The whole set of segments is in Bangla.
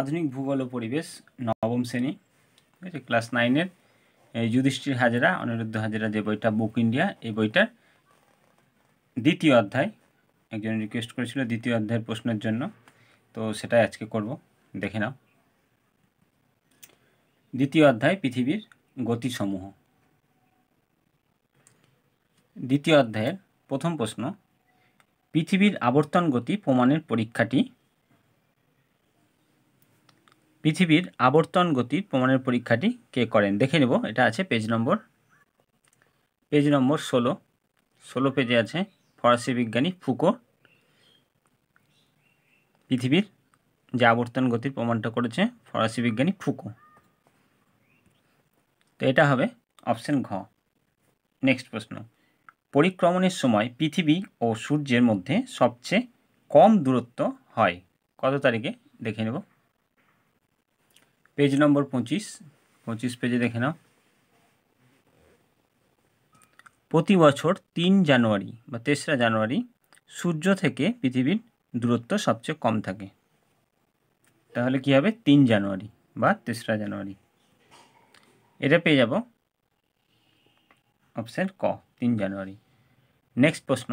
আধুনিক ভূগোল ও পরিবেশ নবম শ্রেণী ঠিক আছে ক্লাস নাইনের যুধিষ্ঠির হাজারা অনিরুদ্ধ হাজারা যে বইটা বুক ইন্ডিয়া এই বইটার দ্বিতীয় অধ্যায় একজন রিকোয়েস্ট করেছিল দ্বিতীয় অধ্যায়ের প্রশ্নের জন্য তো সেটাই আজকে করব দেখে নাও দ্বিতীয় অধ্যায় পৃথিবীর গতিসমূহ দ্বিতীয় অধ্যায়ের প্রথম প্রশ্ন পৃথিবীর আবর্তন গতি প্রমাণের পরীক্ষাটি পৃথিবীর আবর্তন গতির প্রমাণের পরীক্ষাটি কে করেন দেখে নেব এটা আছে পেজ নম্বর পেজ নম্বর ষোলো ষোলো পেজে আছে ফরাসি বিজ্ঞানী ফুকো পৃথিবীর যে আবর্তন গতির প্রমাণটা করেছে ফরাসি বিজ্ঞানী ফুকো তো এটা হবে অপশান ঘ নেক্সট প্রশ্ন পরিক্রমণের সময় পৃথিবী ও সূর্যের মধ্যে সবচেয়ে কম দূরত্ব হয় কত তারিখে দেখে নেব পেজ নম্বর পঁচিশ পঁচিশ পেজে দেখে নাও প্রতি বছর তিন জানুয়ারি বা তেসরা জানুয়ারি সূর্য থেকে পৃথিবীর দূরত্ব সবচেয়ে কম থাকে তাহলে কি হবে তিন জানুয়ারি বা তেসরা জানুয়ারি এটা পেয়ে যাব অপশান ক তিন জানুয়ারি নেক্সট প্রশ্ন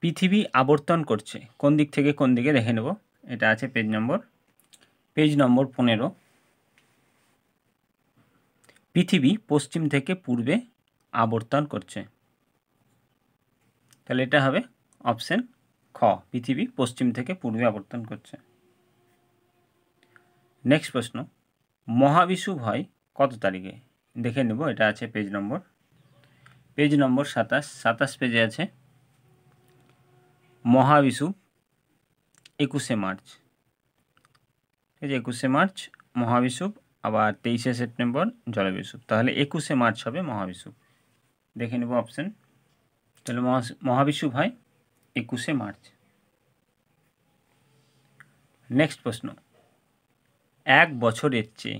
পৃথিবী আবর্তন করছে কোন দিক থেকে কোন দিকে দেখে নেব এটা আছে পেজ নম্বর পেজ নম্বর পনেরো পৃথিবী পশ্চিম থেকে পূর্বে আবর্তন করছে তাহলে এটা হবে অপশন খ পৃথিবী পশ্চিম থেকে পূর্বে আবর্তন করছে নেক্সট প্রশ্ন মহাবিশু হয় কত তারিখে দেখে নেব এটা আছে পেজ নম্বর পেজ নম্বর সাতাশ সাতাশ পেজে আছে মহাবিষুব একুশে মার্চ এই যে একুশে মার্চ মহাবিশুপ আবার তেইশে সেপ্টেম্বর জলবিষুব তাহলে একুশে মার্চ হবে মহাবিশুপ দেখে নেব অপশান তাহলে মহাবিষুব হয় একুশে মার্চ নেক্সট প্রশ্ন এক বছরের চেয়ে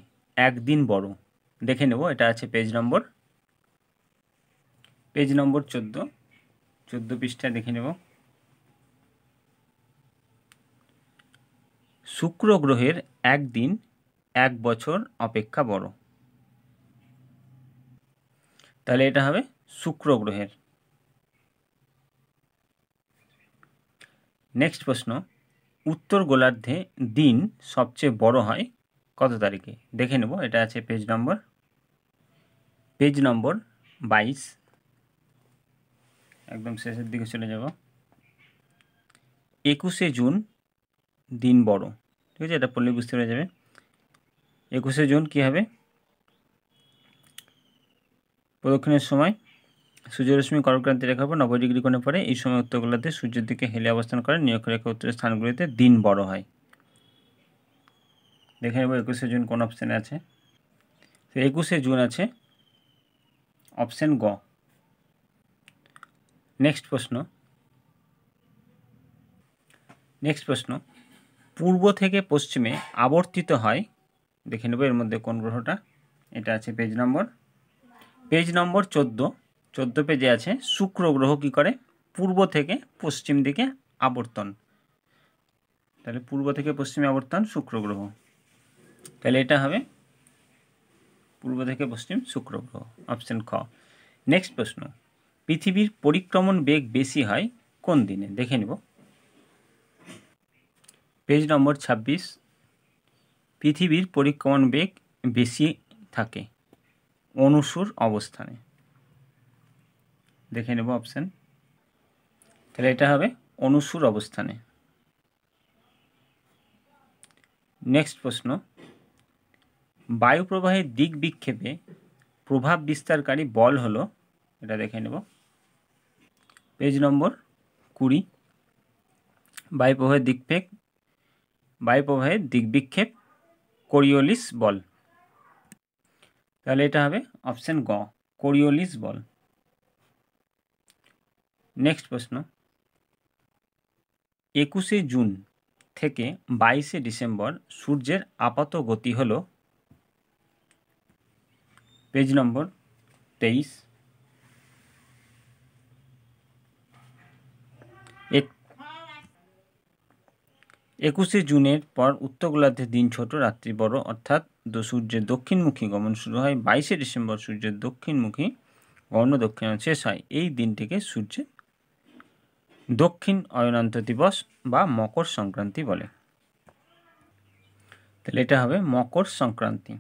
একদিন বড় দেখে নেব এটা আছে পেজ নম্বর পেজ নম্বর চোদ্দো চোদ্দো পৃষ্ঠা দেখে নেব শুক্র গ্রহের একদিন এক বছর অপেক্ষা বড় তাহলে এটা হবে শুক্র গ্রহের নেক্সট প্রশ্ন উত্তর গোলার্ধে দিন সবচেয়ে বড় হয় কত তারিখে দেখে নেব এটা আছে পেজ নম্বর পেজ নম্বর বাইশ একদম শেষের দিকে চলে যাব একুশে জুন দিন বড় ঠিক আছে এটা পড়লে বুঝতে পেরে যাবে একুশে জুন কী হবে প্রদক্ষিণের সময় সূর্যরশ্মি করক্রান্তি রেখা পর নব্বই ডিগ্রি কোণে পড়ে এই সময় উত্তরগোলাতে সূর্যের দিকে হেলে অবস্থান করে নিরক্ষরেখা উত্তরের স্থানগুলিতে দিন বড় হয় দেখে নেব একুশে জুন কোন অপশানে আছে তো একুশে জুন আছে অপশান গ নেক্সট প্রশ্ন নেক্সট প্রশ্ন পূর্ব থেকে পশ্চিমে আবর্তিত হয় দেখে নেব এর মধ্যে কোন গ্রহটা এটা আছে পেজ নম্বর পেজ নম্বর চোদ্দো চোদ্দ পেজে আছে শুক্র গ্রহ কী করে পূর্ব থেকে পশ্চিম দিকে আবর্তন তাহলে পূর্ব থেকে পশ্চিমে আবর্তন শুক্র গ্রহ তাহলে এটা হবে পূর্ব থেকে পশ্চিম শুক্র গ্রহ অপশান খ নেক্সট প্রশ্ন পৃথিবীর পরিক্রমণ বেগ বেশি হয় কোন দিনে দেখে নেব পেজ নম্বর ২৬ পৃথিবীর পরিক্রমণ বেগ বেশি থাকে অনুসুর অবস্থানে দেখে নেব অপশান তাহলে এটা হবে অনুসুর অবস্থানে নেক্সট প্রশ্ন বায়ুপ্রবাহের প্রবাহের দিক বিক্ষেপে প্রভাব বিস্তারকারী বল হলো এটা দেখে নেব পেজ নম্বর কুড়ি বায়ুপ্রবাহের প্রবাহের দিক বায়ুপ্রবাহে দিগ্বিক্ষেপ কোরিওলিস বল তাহলে এটা হবে অপশান গ কোরিওলিস বল নেক্সট প্রশ্ন একুশে জুন থেকে বাইশে ডিসেম্বর সূর্যের আপাত গতি হল পেজ নম্বর তেইশ একুশে জুনের পর উত্তর গোলার্ধের দিন ছোট রাত্রি বড় অর্থাৎ সূর্যের দক্ষিণমুখী গমন শুরু হয় বাইশে ডিসেম্বর সূর্যের দক্ষিণমুখী গমন দক্ষিণ শেষ হয় এই দিনটিকে সূর্যের দক্ষিণ অয়নান্ত দিবস বা মকর সংক্রান্তি বলে তাহলে এটা হবে মকর সংক্রান্তি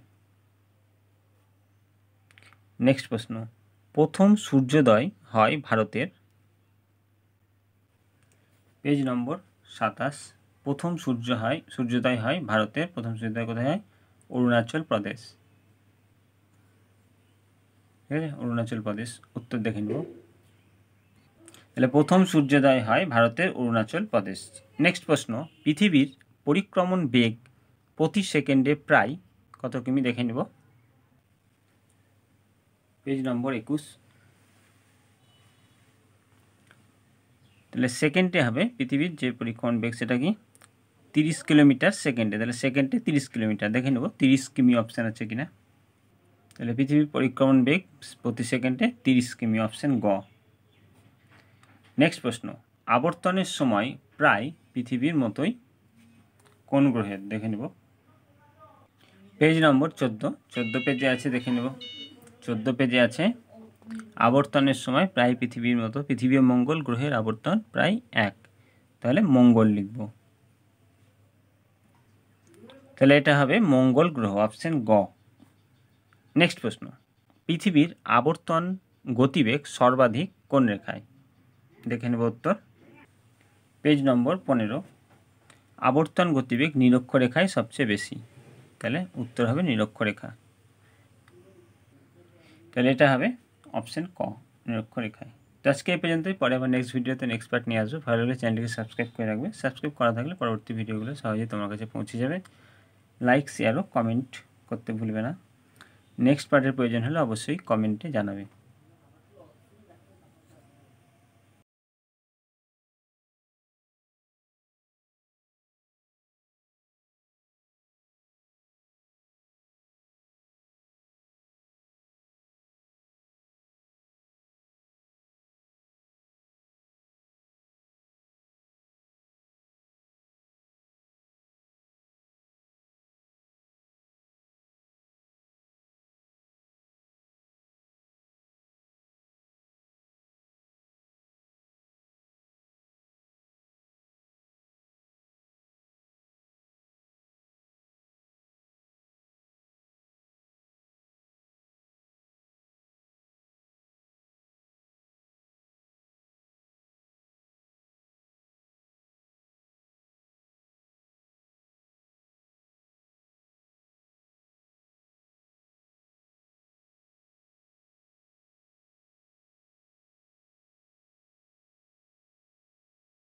নেক্সট প্রশ্ন প্রথম সূর্যোদয় হয় ভারতের পেজ নম্বর সাতাশ প্রথম সূর্য হয় সূর্যোদয় হয় ভারতের প্রথম সূর্যোদয় কোথায় হয় অরুণাচল প্রদেশ ঠিক আছে অরুণাচল প্রদেশ উত্তর দেখে নেব তাহলে প্রথম সূর্যোদয় হয় ভারতের অরুণাচল প্রদেশ নেক্সট প্রশ্ন পৃথিবীর পরিক্রমণ বেগ প্রতি সেকেন্ডে প্রায় কত কিমি দেখে নেব পেজ নম্বর একুশ তাহলে সেকেন্ডে হবে পৃথিবীর যে পরিক্রমণ বেগ সেটা কি তিরিশ কিলোমিটার সেকেন্ডে তাহলে সেকেন্ডে তিরিশ কিলোমিটার দেখে নেব তিরিশ কিমি অপশান আছে কিনা তাহলে পৃথিবীর পরিক্রমণ বেগ প্রতি সেকেন্ডে তিরিশ কিমি অপশান গ নেক্সট প্রশ্ন আবর্তনের সময় প্রায় পৃথিবীর মতোই কোন গ্রহের দেখে নেব পেজ নম্বর চোদ্দ চোদ্দো পেজে আছে দেখে নেব চোদ্দো পেজে আছে আবর্তনের সময় প্রায় পৃথিবীর মতো পৃথিবী মঙ্গল গ্রহের আবর্তন প্রায় এক তাহলে মঙ্গল লিখবো তাহলে এটা হবে মঙ্গল গ্রহ অপশান গ নেক্সট প্রশ্ন পৃথিবীর আবর্তন গতিবেগ সর্বাধিক কোন রেখায় দেখে নেব উত্তর পেজ নম্বর পনেরো আবর্তন গতিবেগ নিরক্ষরেখায় সবচেয়ে বেশি তাহলে উত্তর হবে নিরক্ষরেখা তাহলে এটা হবে অপশান ক নিরক্ষরেখায় তো আজকে এই পর্যন্তই পরে আবার নেক্সট ভিডিওতে নেক্সট পার্ট নিয়ে আসবো ভালো লাগলে চ্যানেলটিকে সাবস্ক্রাইব করে রাখবে সাবস্ক্রাইব করা থাকলে পরবর্তী ভিডিওগুলো সহজেই তোমার কাছে পৌঁছে যাবে লাইক শেয়ার ও কমেন্ট করতে ভুলবে না নেক্সট পার্টের প্রয়োজন হলে অবশ্যই কমেন্টে জানাবে